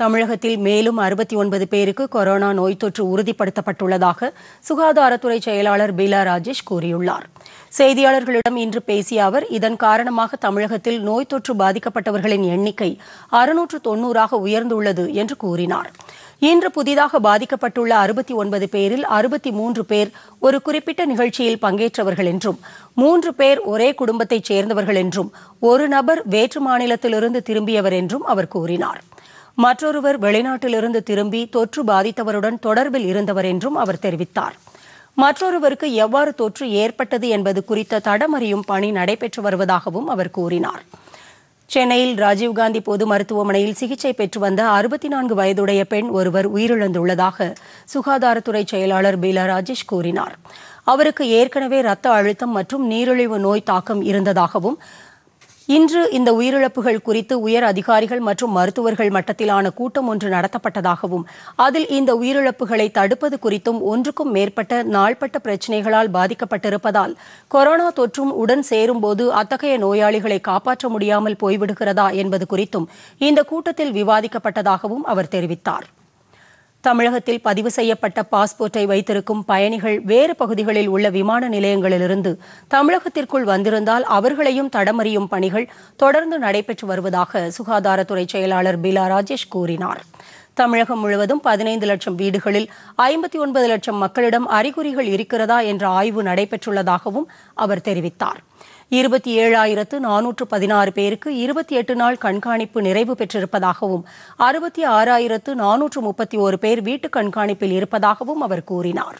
தமிழகத்தில் மேலும் அறுபத்தி ஒன்பது பேருக்கு கொரோனா நோய் தொற்று உறுதிப்படுத்தப்பட்டுள்ளதாக சுகாதாரத்துறை செயலாளர் பீலா ராஜேஷ் கூறியுள்ளார் செய்தியாளர்களிடம் இன்று பேசிய அவர் இதன் காரணமாக தமிழகத்தில் நோய் தொற்று பாதிக்கப்பட்டவர்களின் எண்ணிக்கை அறுநூற்று தொன்னூறாக உயர்ந்துள்ளது என்று கூறினார் இன்று புதிதாக பாதிக்கப்பட்டுள்ள அறுபத்தி ஒன்பது பேரில் அறுபத்தி மூன்று பேர் ஒரு குறிப்பிட்ட நிகழ்ச்சியில் பங்கேற்றவர்கள் என்றும் மூன்று பேர் ஒரே குடும்பத்தைச் சேர்ந்தவர்கள் என்றும் ஒரு நபர் வேற்று மாநிலத்திலிருந்து திரும்பியவர் என்றும் அவர் கூறினார் மற்றொருவர் வெளிநாட்டிலிருந்து திரும்பி தொற்று பாதித்தவருடன் தொடர்பில் இருந்தவர் என்றும் அவர் தெரிவித்தார் மற்றொருவருக்கு எவ்வாறு தொற்று ஏற்பட்டது என்பது குறித்த தடமறியும் பணி நடைபெற்று வருவதாகவும் அவர் கூறினார் சென்னையில் ராஜீவ்காந்தி பொது மருத்துவமனையில் சிகிச்சை பெற்று வந்த அறுபத்தி நான்கு வயதுடைய பெண் ஒருவர் உயிரிழந்துள்ளதாக சுகாதாரத்துறை செயலாளர் பீலா ராஜேஷ் கூறினார் அவருக்கு ஏற்கனவே இரத்த அழுத்தம் மற்றும் நீரிழிவு நோய் தாக்கம் இருந்ததாகவும் இன்று இந்த உயிரிழப்புகள் குறித்து உயர் அதிகாரிகள் மற்றும் மருத்துவர்கள் மட்டத்திலான கூட்டம் ஒன்று நடத்தப்பட்டதாகவும் அதில் இந்த உயிரிழப்புகளை தடுப்பது குறித்தும் ஒன்றுக்கும் மேற்பட்ட நாள்பட்ட பிரச்சினைகளால் பாதிக்கப்பட்டிருப்பதால் கொரோனா தொற்றும் உடன் சேரும்போது அத்தகைய நோயாளிகளை காப்பாற்ற முடியாமல் போய்விடுகிறதா என்பது குறித்தும் இந்த கூட்டத்தில் விவாதிக்கப்பட்டதாகவும் அவர் தெரிவித்தாா் தமிழகத்தில் பதிவு செய்யப்பட்ட பாஸ்போர்ட்டை வைத்திருக்கும் பயணிகள் வேறு பகுதிகளில் உள்ள விமான நிலையங்களிலிருந்து தமிழகத்திற்குள் வந்திருந்தால் அவர்களையும் தடமறியும் பணிகள் தொடர்ந்து நடைபெற்று வருவதாக சுகாதாரத்துறை செயலாளர் பீலா ராஜேஷ் கூறினார் தமிழகம் முழுவதும் பதினைந்து லட்சம் வீடுகளில் ஐம்பத்தி ஒன்பது லட்சம் மக்களிடம் அறிகுறிகள் இருக்கிறதா என்ற ஆய்வு நடைபெற்றுள்ளதாகவும் அவர் தெரிவித்தார் இருபத்தி ஏழாயிரத்து நானூற்று பதினாறு பேருக்கு இருபத்தி எட்டு நாள் கண்காணிப்பு நிறைவு பெற்றிருப்பதாகவும் அறுபத்தி ஆறாயிரத்து நானூற்று முப்பத்தி ஒரு பேர் வீட்டு கண்காணிப்பில் இருப்பதாகவும் அவர் கூறினார்